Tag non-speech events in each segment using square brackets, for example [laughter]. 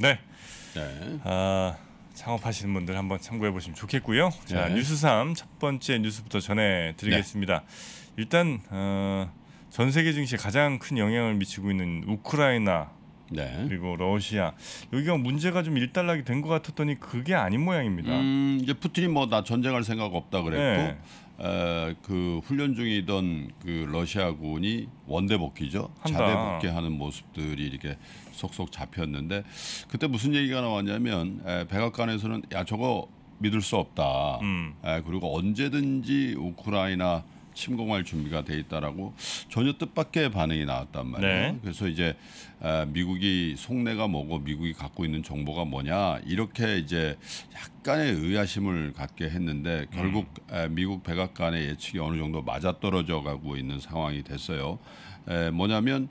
네. 네. 아, 창업하시는 분들 한번 참고해 보시면 좋겠고요. 자, 네. 뉴스 3첫 번째 뉴스부터 전해 드리겠습니다. 네. 일단 어, 전 세계 증시에 가장 큰 영향을 미치고 있는 우크라이나 네. 그리고 러시아 여기가 문제가 좀 일단락이 된 것 같았더니 그게 아닌 모양입니다. 음, 이제 푸틴이 뭐나 전쟁할 생각 없다 그랬고 네. 에, 그 훈련 중이던 그 러시아군이 원대 복귀죠. 자대 복귀하는 모습들이 이렇게 속속 잡혔는데 그때 무슨 얘기가 나왔냐면 에, 백악관에서는 야 저거 믿을 수 없다. 음. 에, 그리고 언제든지 우크라이나 침공할 준비가 돼 있다라고 전혀 뜻밖의 반응이 나왔단 말이에요. 네. 그래서 이제 아, 미국이 속내가 뭐고 미국이 갖고 있는 정보가 뭐냐 이렇게 이제 약간의 의아심을 갖게 했는데 음. 결국 음. 미국 백악관의 예측이 어느 정도 맞아떨어져 가고 있는 상황이 됐어요. 뭐냐면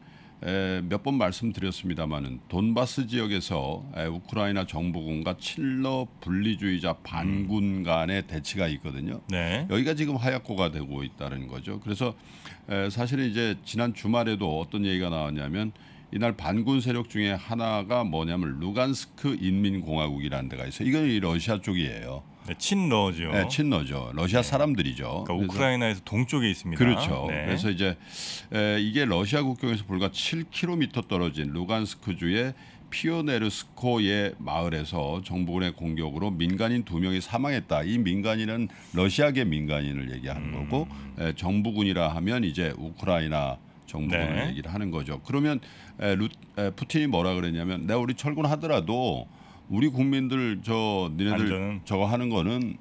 몇번 말씀드렸습니다마는 돈바스 지역에서 우크라이나 정부군과 친러 분리주의자 반군 음. 간의 대치가 있거든요. 네. 여기가 지금 하약고가 되고 있다는 거죠. 그래서 사실은 이제 지난 주말에도 어떤 얘기가 나왔냐면 이날 반군 세력 중에 하나가 뭐냐면 루간스크 인민공화국이라는 데가 있어요. 이건 러시아 쪽이에요. 네, 친러죠. 네, 친러죠. 러시아 네. 사람들이죠. 그러니까 우크라이나에서 동쪽에 있습니다. 그렇죠. 네. 그래서 이제 에, 이게 러시아 국경에서 불과 7km 떨어진 루간스크주의 피오네르스코의 마을에서 정부군의 공격으로 민간인 두 명이 사망했다. 이 민간인은 러시아계 민간인을 얘기하는 음. 거고 에, 정부군이라 하면 이제 우크라이나 정부군 네. 얘기를 하는 거죠. 그러면 에, 루, 에, 푸틴이 뭐라 그랬냐면 내 우리 철군하더라도 우리 국민들 저 니네들 안전은. 저거 하는 거는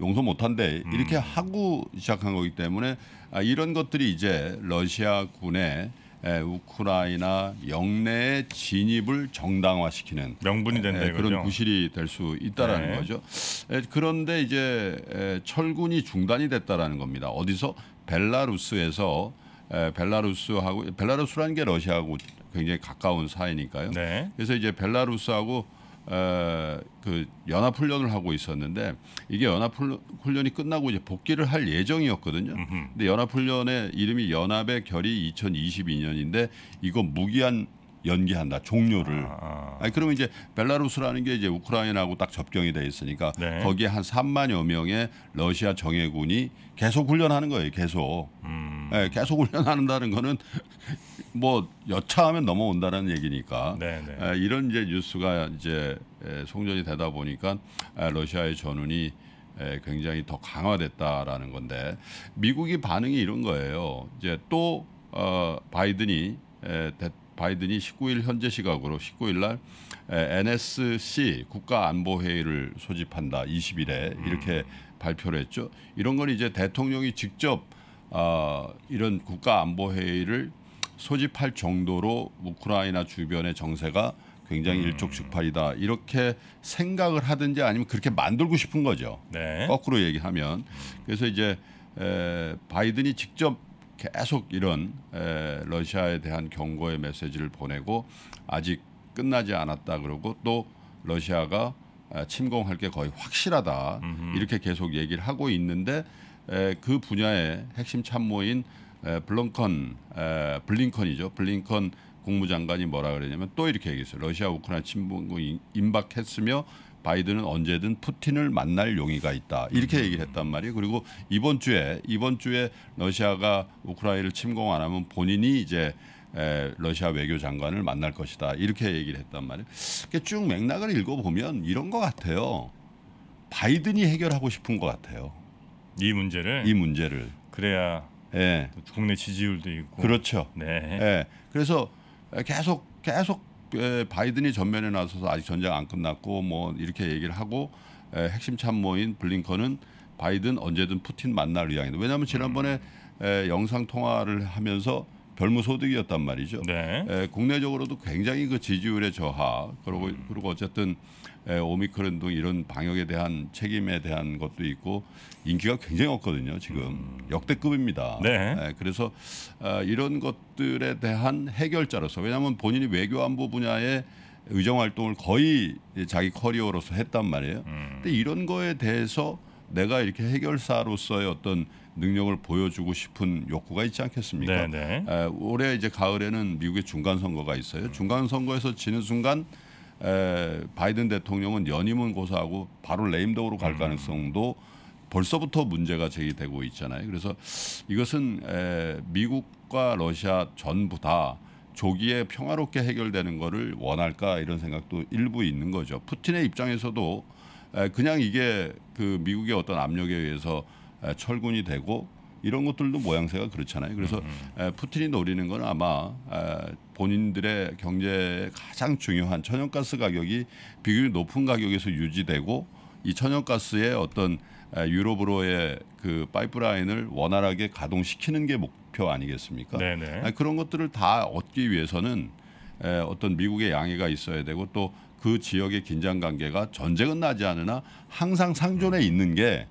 용서 못한데 음. 이렇게 하고 시작한 거기 때문에 아, 이런 것들이 이제 러시아군의 에, 우크라이나 영내의 진입을 정당화시키는 명분이 된다 에, 그런 구실이 될 수 있다라는 네. 거죠. 에, 그런데 이제 에, 철군이 중단이 됐다라는 겁니다. 어디서 벨라루스에서 에, 벨라루스하고 벨라루스라는 게 러시아하고 굉장히 가까운 사이니까요. 네. 그래서 이제 벨라루스하고 어, 그 연합 훈련을 하고 있었는데 이게 연합 훈련이 끝나고 이제 복귀를 할 예정이었거든요. 음흠. 근데 연합 훈련의 이름이 연합의 결의 2022년인데 이거 무기한 연기한다 종료를. 아, 아. 니 그러면 이제 벨라루스라는 게 이제 우크라이나하고 딱 접경이 돼 있으니까 네. 거기에 한 3만여 명의 러시아 정예군이 계속 훈련하는 거예요. 계속. 음. 네, 계속 훈련한다는 거는 뭐 여차하면 넘어온다라는 얘기니까 네, 네. 에, 이런 이제 뉴스가 이제 에, 송전이 되다 보니까 에, 러시아의 전운이 에, 굉장히 더 강화됐다라는 건데 미국이 반응이 이런 거예요. 이제 또 어, 바이든이 에, 바이든이 19일 현재 시각으로 19일 날 NSC 국가안보회의를 소집한다. 20일에 음. 이렇게 발표를 했죠. 이런 건 이제 대통령이 직접 어, 이런 국가안보회의를 소집할 정도로 우크라이나 주변의 정세가 굉장히 음. 일촉즉발이다 이렇게 생각을 하든지 아니면 그렇게 만들고 싶은 거죠. 네. 거꾸로 얘기하면 그래서 이제 에, 바이든이 직접 계속 이런 에, 러시아에 대한 경고의 메시지를 보내고 아직 끝나지 않았다 그러고 또 러시아가 침공할 게 거의 확실하다 음흠. 이렇게 계속 얘기를 하고 있는데 에, 그 분야의 핵심 참모인 블런컨 블링컨이죠. 블링컨 국무장관이 뭐라 그러냐면 또 이렇게 얘기했어요. 러시아 우크라이나 침공이 임박했으며 바이든은 언제든 푸틴을 만날 용의가 있다 이렇게 음. 얘기를 했단 말이에요. 그리고 이번 주에 이번 주에 러시아가 우크라이나를 침공 안 하면 본인이 이제 에, 러시아 외교장관을 만날 것이다 이렇게 얘기를 했단 말이에요. 그러니까 쭉 맥락을 읽어보면 이런 것 같아요. 바이든이 해결하고 싶은 것 같아요. 이 문제를 이 문제를 그래야 예. 국내 지지율도 있고. 그렇죠. 네. 예. 그래서 계속 계속 예, 바이든이 전면에 나서서 아직 전쟁 안 끝났고 뭐 이렇게 얘기를 하고 예, 핵심 참모인 블링컨은 바이든 언제든 푸틴 만날 의향이다. 왜냐하면 지난번에 음. 영상 통화를 하면서 별무 소득이었단 말이죠. 네. 국내적으로도 굉장히 그 지지율의 저하 그리고 음. 그리고 어쨌든 예, 오미크론 등 이런 방역에 대한 책임에 대한 것도 있고 인기가 굉장히 없거든요. 지금 역대급입니다. 네. 예, 그래서 아, 이런 것들에 대한 해결자로서 왜냐하면 본인이 외교안보 분야에 의정 활동을 거의 자기 커리어로서 했단 말이에요. 음. 근데 이런 거에 대해서 내가 이렇게 해결사로서의 어떤 능력을 보여주고 싶은 욕구가 있지 않겠습니까? 에, 네, 네. 아, 올해 이제 가을에는 미국의 중간 선거가 있어요. 음. 중간 선거에서 지는 순간 에, 바이든 대통령은 연임은 고사하고 바로 레임덕으로 갈 음. 가능성도 벌써부터 문제가 제기되고 있잖아요. 그래서 이것은 에, 미국과 러시아 전부 다 조기에 평화롭게 해결되는 것을 원할까 이런 생각도 일부 있는 거죠. 푸틴의 입장에서도 에, 그냥 이게 그 미국의 어떤 압력에 의해서 에, 철군이 되고 이런 것들도 모양새가 그렇잖아요. 그래서 음, 음. 에, 푸틴이 노리는 건 아마 본인들의 경제에 가장 중요한 천연가스 가격이 비교적 높은 가격에서 유지되고 이 천연가스의 어떤 에, 유럽으로의 그 파이프라인을 원활하게 가동시키는 게 목표 아니겠습니까? 아네 그런 것들을 다 얻기 위해서는 에, 어떤 미국의 양해가 있어야 되고 또 그 지역의 긴장 관계가 전쟁은 나지 않으나 항상 상존에 있는 게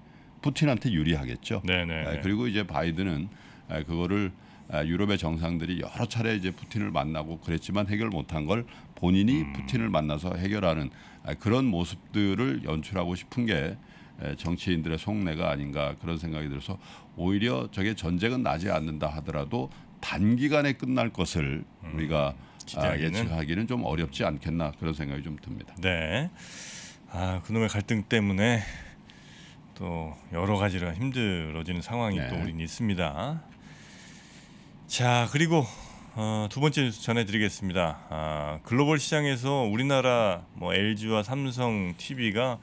푸틴한테 유리하겠죠. 네네. 네, 아, 네. 그리고 이제 바이든은 아, 그거를 아, 유럽의 정상들이 여러 차례 이제 푸틴을 만나고 그랬지만 해결 못한 걸 본인이 음. 푸틴을 만나서 해결하는 그런 모습들을 연출하고 싶은 게 정치인들의 속내가 아닌가 그런 생각이 들어서 오히려 저게 전쟁은 나지 않는다 하더라도 단기간에 끝날 것을 음. 우리가 아, 예측하기는 좀 어렵지 않겠나 그런 생각이 좀 듭니다. 네. 아, 그놈의 갈등 때문에 또 여러 가지로 힘들어지는 상황이 네. 또 우린 있습니다. 자 그리고 어, 두 번째 전해드리겠습니다. 아, 글로벌 시장에서 우리나라 뭐 LG와 삼성 TV가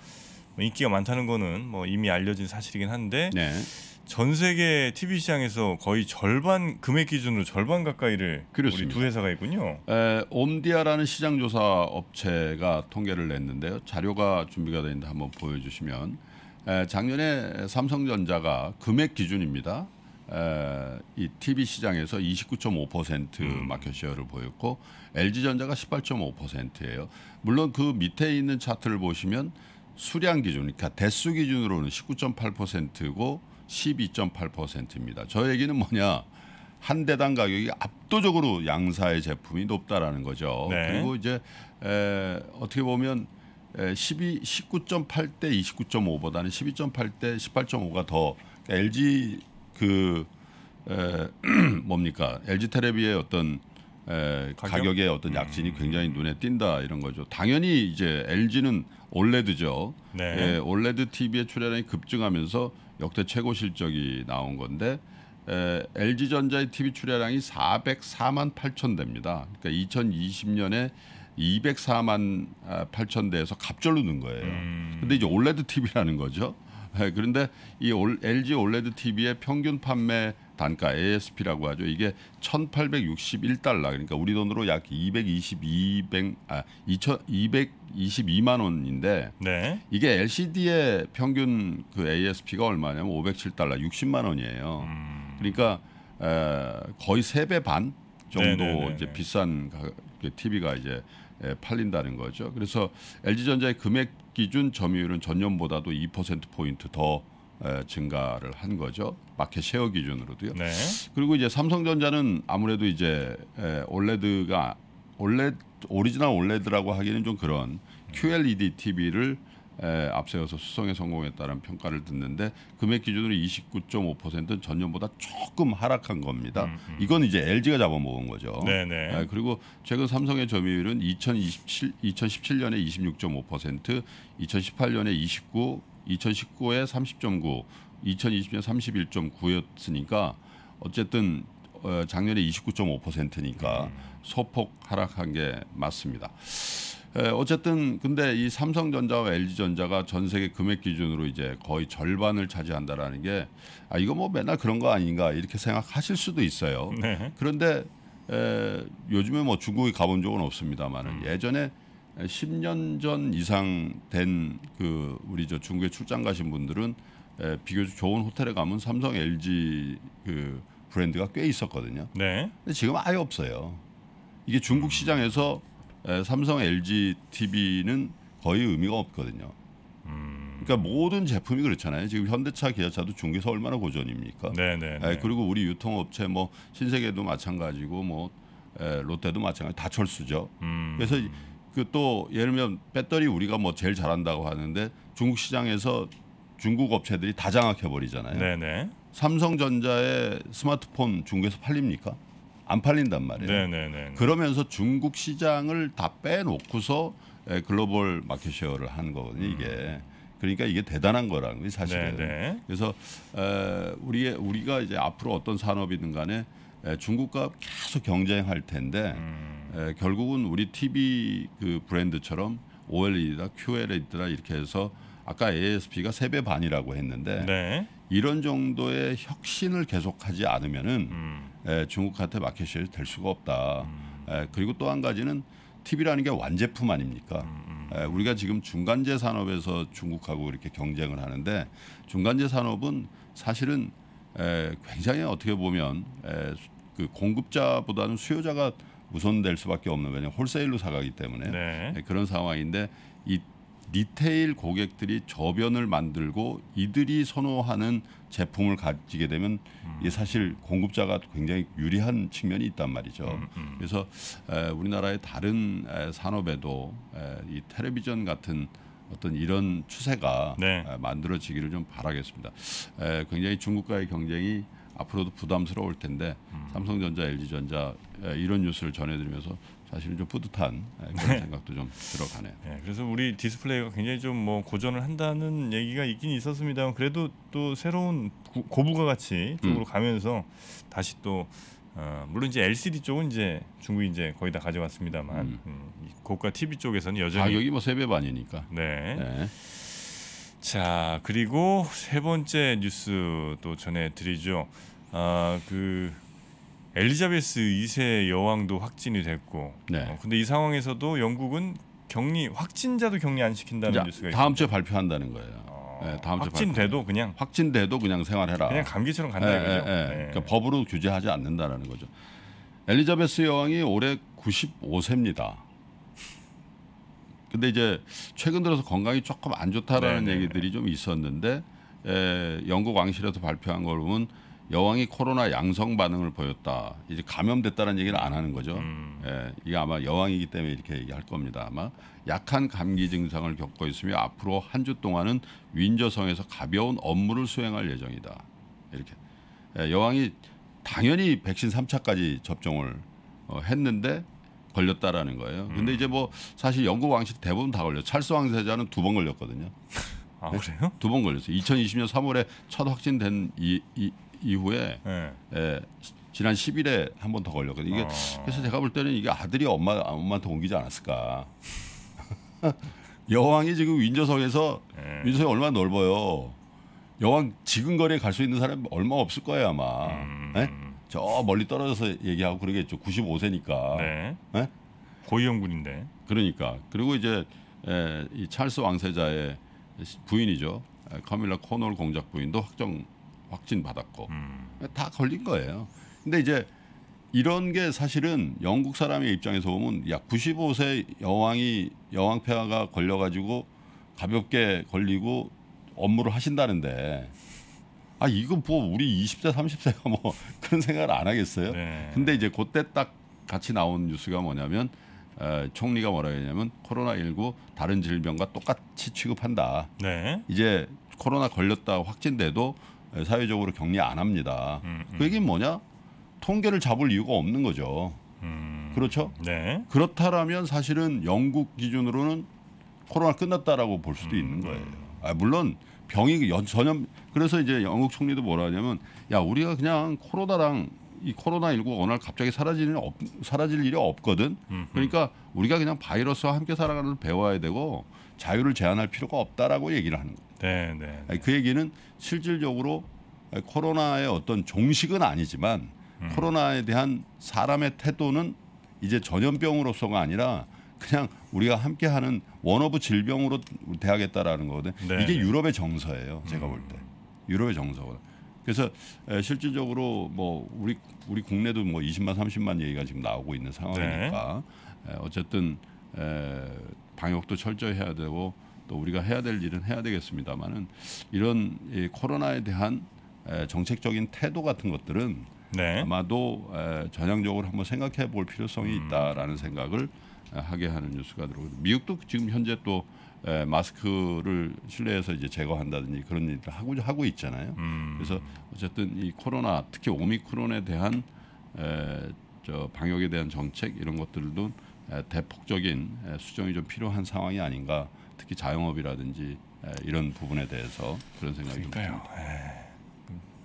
뭐 인기가 많다는 거는 뭐 이미 알려진 사실이긴 한데 네. 전 세계 TV 시장에서 거의 절반 금액 기준으로 절반 가까이를 그렇습니다. 우리 두 회사가 있군요. 에, 옴디아라는 시장 조사 업체가 통계를 냈는데요. 자료가 준비가 되는데 한번 보여주시면 작년에 삼성전자가 금액 기준입니다. 이 TV 시장에서 29.5% 음. 마켓쉐어를 보였고 LG전자가 18.5%예요. 물론 그 밑에 있는 차트를 보시면 수량 기준, 그러니까 대수 기준으로는 19.8%고 12.8%입니다. 저 얘기는 뭐냐? 한 대당 가격이 압도적으로 양사의 제품이 높다라는 거죠. 네. 그리고 이제 에, 어떻게 보면 12, 19.8대 29.5보다는 12.8대 18.5가 더 그러니까 LG 그 에, [clears throat] 뭡니까 LG 테레비의 어떤 에, 가격? 의 어떤 음. 약진이 음. 굉장히 눈에 띈다 이런 거죠. 당연히 이제 LG는 올레드죠. 네. 예, 올레드 TV의 출하량이 급증하면서 역대 최고 실적이 나온 건데 에, LG 전자의 TV 출하량이 404만 8천 대입니다. 그러니까 2020년에 204만 8천 아, 대에서 갑절로 는 거예요. 음. 근데 이제 올레드 TV라는 거죠. 네, [laughs] 그런데 이 LG 올레드 TV의 평균 판매 단가 ASP라고 하죠. 이게 1,861달러 그러니까 우리 돈으로 약 222, 0 아, 2천, 222만 원인데 네. 이게 LCD의 평균 그 ASP가 얼마냐면 507달러 60만 원이에요. 음. 그러니까 에, 거의 세 배 반 정도 네네네네. 네, 네, 이제 네. 비싼 TV가 그 이제 예, 팔린다는 거죠. 그래서 LG전자의 금액 기준 점유율은 전년보다도 2% 포인트 더 예, 증가를 한 거죠. 마켓 셰어 기준으로도요. 네. 그리고 이제 삼성전자는 아무래도 이제 예, 올레드가 올레 올레 오리지널 올레드라고 하기는 좀 그런 음. QLED TV를 에, 앞세워서 수성에 성공했다는 평가를 듣는데 금액 기준으로 29.5%는 전년보다 조금 하락한 겁니다. 음, 음. 이건 이제 LG가 잡아먹은 거죠. 네네. 네. 에, 그리고 최근 삼성의 점유율은 2027, 2017년에 26.5%, 2018년에 29, 2019에 30.9, 2020년 31.9였으니까 어쨌든 어, 작년에 29.5%니까 음. 소폭 하락한 게 맞습니다. 예, 어쨌든 근데 이 삼성전자와 LG전자가 전 세계 금액 기준으로 이제 거의 절반을 차지한다라는 게 아 이거 뭐 맨날 그런 거 아닌가 이렇게 생각하실 수도 있어요. 네. 그런데 에, 요즘에 뭐 중국에 가본 적은 없습니다만은 음. 예전에 10년 전 이상 된 그 우리 저 중국에 출장 가신 분들은 에, 비교적 좋은 호텔에 가면 삼성, LG 그 브랜드가 꽤 있었거든요. 네. 근데 지금 아예 없어요. 이게 중국 음. 시장에서 음. 예, 삼성 LG TV는 거의 의미가 없거든요. 그러니까 모든 제품이 그렇잖아요. 지금 현대차, 기아차도 중개서 얼마나 고전입니까? 네 네, 예, 네. 그리고 우리 유통업체 뭐 신세계도 마찬가지고 뭐 에, 예, 롯데도 마찬가지 다 철수죠. 음. 그래서 그 또 예를 들면 배터리 우리가 뭐 제일 잘한다고 하는데 중국 시장에서 중국 업체들이 다 장악해 버리잖아요. 네네. 삼성전자의 스마트폰 중국에서 팔립니까? 안 팔린단 말이에요. 네네네. 네, 네, 네. 그러면서 중국 시장을 다 빼놓고서 예, 글로벌 마켓쉐어를 한 거거든요. 이게 음. 그러니까 이게 대단한 거라는 게사실은 네네. 그래서 에, 우리 우리가 이제 앞으로 어떤 산업이든 간에 에, 중국과 계속 경쟁할 텐데 음. 에, 결국은 우리 TV 그 브랜드처럼 OLED다, QLED다 이렇게 해서 아까 ASP가 세 배 반이라고 했는데 네. 이런 정도의 혁신을 계속하지 않으면은 음. 에, 예, 중국한테 마켓이 될 수가 없다. 음. 에, 예, 그리고 또 한 가지는 TV라는 게 완제품 아닙니까? 음. 에, 음. 예, 우리가 지금 중간재 산업에서 중국하고 이렇게 경쟁을 하는데 중간재 산업은 사실은 에, 굉장히 어떻게 보면 에, 그 공급자보다는 수요자가 우선될 수밖에 없는 왜냐 홀세일로 사가기 때문에 네. 그런 상황인데 이 리테일 고객들이 저변을 만들고 이들이 선호하는 제품을 가지게 되면 음. 이 사실 공급자가 굉장히 유리한 측면이 있단 말이죠. 음, 음. 그래서 우리나라의 다른 산업에도 이 텔레비전 같은 어떤 이런 추세가 네. 만들어지기를 좀 바라겠습니다. 굉장히 중국과의 경쟁이 앞으로도 부담스러울 텐데 삼성전자, LG전자 이런 뉴스를 전해드리면서 사실좀 뿌듯한 예, 그런 네. 생각도 좀 들어가네요. 네, 그래서 우리 디스플레이가 굉장히 좀 뭐 고전을 한다는 얘기가 있긴 있었습니다만 그래도 또 새로운 고부가 가치 쪽으로 음. 가면서 다시 또 어, 물론 이제 LCD 쪽은 이제 중국이 이제 거의 다 가져왔습니다만 음. 음, 고가 TV 쪽에서는 여전히 가격이 아, 뭐세배 반이니까. 네. 네. 자 그리고 세 번째 뉴스 또 전해드리죠. 아그 어, 엘리자베스 2세 여왕도 확진이 됐고. 네. 어, 근데 이 상황에서도 영국은 격리 확진자도 격리 안 시킨다는 뉴스가 다음 있습니다. 주에 발표한다는 거예요. 어, 네, 다음 확진돼도 그냥 확진돼도 그냥 생활해라. 그냥 감기처럼 간다 예, 이거죠. 예, 예. 네. 그러니까 법으로 규제하지 않는다라는 거죠. 엘리자베스 여왕이 올해 95세입니다. 근데 이제 최근 들어서 건강이 조금 안 좋다라는 네네. 네, 네. 얘기들이 좀 있었는데 에, 예, 영국 왕실에서 발표한 걸 보면 여왕이 코로나 양성 반응을 보였다. 이제 감염됐다는 얘기를 안 하는 거죠. 음. 예, 이게 아마 여왕이기 때문에 이렇게 얘기할 겁니다. 아마 약한 감기 증상을 겪고 있으며 앞으로 한 주 동안은 윈저성에서 가벼운 업무를 수행할 예정이다. 이렇게 예, 여왕이 당연히 백신 삼차까지 접종을 어, 했는데 걸렸다라는 거예요. 근데 음. 이제 뭐 사실 영국 왕실 대부분 다 걸려. 찰스 왕세자는 두 번 걸렸거든요. 아, 그래요? 두 번 걸렸어요. 2020년 3월에 첫 확진된 이, 이 이후에 네. 예, 지난 10일에 한 번 더 걸렸거든요. 이게 어. 그래서 제가 볼 때는 이게 아들이 엄마 엄마한테 옮기지 않았을까. [laughs] 여왕이 지금 윈저석에서 네. 예. 윈저석이 얼마나 넓어요. 여왕 지금 거리에 갈 수 있는 사람 얼마 없을 거예요 아마. 음. 예? 저 멀리 떨어져서 얘기하고 그러겠죠. 95세니까. 네. 예? 고위험군인데. 그러니까 그리고 이제 에, 예, 이 찰스 왕세자의 부인이죠. 아, 카밀라 코널 공작 부인도 확정 확진 받았고 음. 다 걸린 거예요. 근데 이제 이런 게 사실은 영국 사람의 입장에서 보면 약 95세 여왕이 여왕폐하가 걸려가지고 가볍게 걸리고 업무를 하신다는데 아 이거 뭐 우리 20대 3 0대가뭐 그런 생각을 안 하겠어요. 네. 근데 이제 그때 딱 같이 나온 뉴스가 뭐냐면 에, 총리가 뭐라 했냐면 코로나 19 다른 질병과 똑같이 취급한다. 네. 이제 코로나 걸렸다 확진돼도 사회적으로 격리 안 합니다. 음, 음. 그 얘기는 뭐냐? 통계를 잡을 이유가 없는 거죠. 음, 그렇죠? 네. 그렇다라면 사실은 영국 기준으로는 코로나 끝났다라고 볼 수도 음, 있는 음. 거예요. 아, 물론 병이 연, 전염 그래서 이제 영국 총리도 뭐라 하냐면 야 우리가 그냥 코로나랑 이 코로나 19가 어느 갑자기 사라지는 없, 사라질 일이 없거든. 그러니까 우리가 그냥 바이러스와 함께 살아가는 걸 배워야 되고 자유를 제한할 필요가 없다라고 얘기를 하는 거예요. 네, 네. 네. 그 얘기는 실질적으로 코로나의 어떤 종식은 아니지만 음. 코로나에 대한 사람의 태도는 이제 전염병으로서가 아니라 그냥 우리가 함께하는 원어브 질병으로 대하겠다라는 거거든. 네. 이게 네. 유럽의 정서예요. 제가 음. 볼 때. 유럽의 정서거든. 그래서 실질적으로 뭐 우리 우리 국내도 뭐 20만 30만 얘기가 지금 나오고 있는 상황이니까 네. 어쨌든 방역도 철저히 해야 되고 또 우리가 해야 될 일은 해야 되겠습니다만은 이런 이 코로나에 대한 정책적인 태도 같은 것들은 네. 아마도 전향적으로 한번 생각해 볼 필요성이 음. 있다라는 생각을 하게 하는 뉴스가 들어오고 미국도 지금 현재 또 에, 마스크를 실내에서 이제 제거한다든지 그런 일을 하고 하고 있잖아요. 음. 그래서 어쨌든 이 코로나 특히 오미크론에 대한 에, 저 방역에 대한 정책 이런 것들도 에, 대폭적인 에, 수정이 좀 필요한 상황이 아닌가. 특히 자영업이라든지 이런 부분에 대해서 그런 생각이 듭니다. 예.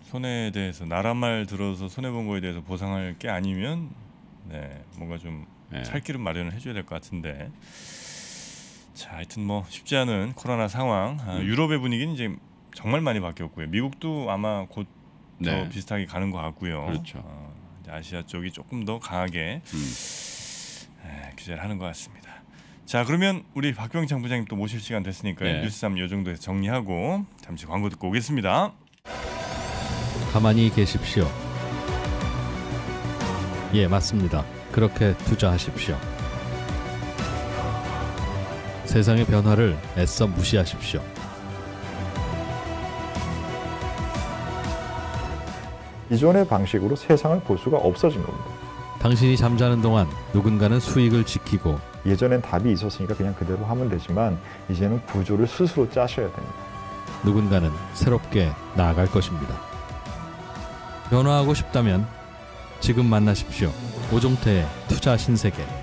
손해에 대해서 나라 말 들어서 손해 본 거에 대해서 보상할 게 아니면 네, 뭔가 좀 네. 예. 살길은 마련을 해줘야 될 것 같은데. 자, 하여튼 뭐 쉽지 않은 코로나 상황. 아, 음. 유럽의 분위기는 이제 정말 많이 바뀌었고요. 미국도 아마 곧더 네. 비슷하게 가는 것 같고요. 그렇죠. 어, 아시아 쪽이 조금 더 강하게 음. 에, 규제를 하는 것 같습니다. 자 그러면 우리 박병창 부장님 또 모실 시간 됐으니까요. 네. 뉴스 3요 정도에서 정리하고 잠시 광고 듣고 오겠습니다. 가만히 계십시오. 예, 맞습니다. 그렇게 투자하십시오. 세상의 변화를 애써 무시하십시오. 기존의 방식으로 세상을 볼 수가 없어진 겁니다. 당신이 잠자는 동안 누군가는 수익을 지키고 예전엔 답이 있었으니까 그냥 그대로 하면 되지만 이제는 구조를 스스로 짜셔야 됩니다. 누군가는 새롭게 나아갈 것입니다. 변화하고 싶다면 지금 만나십시오. 오종태의 투자 신세계.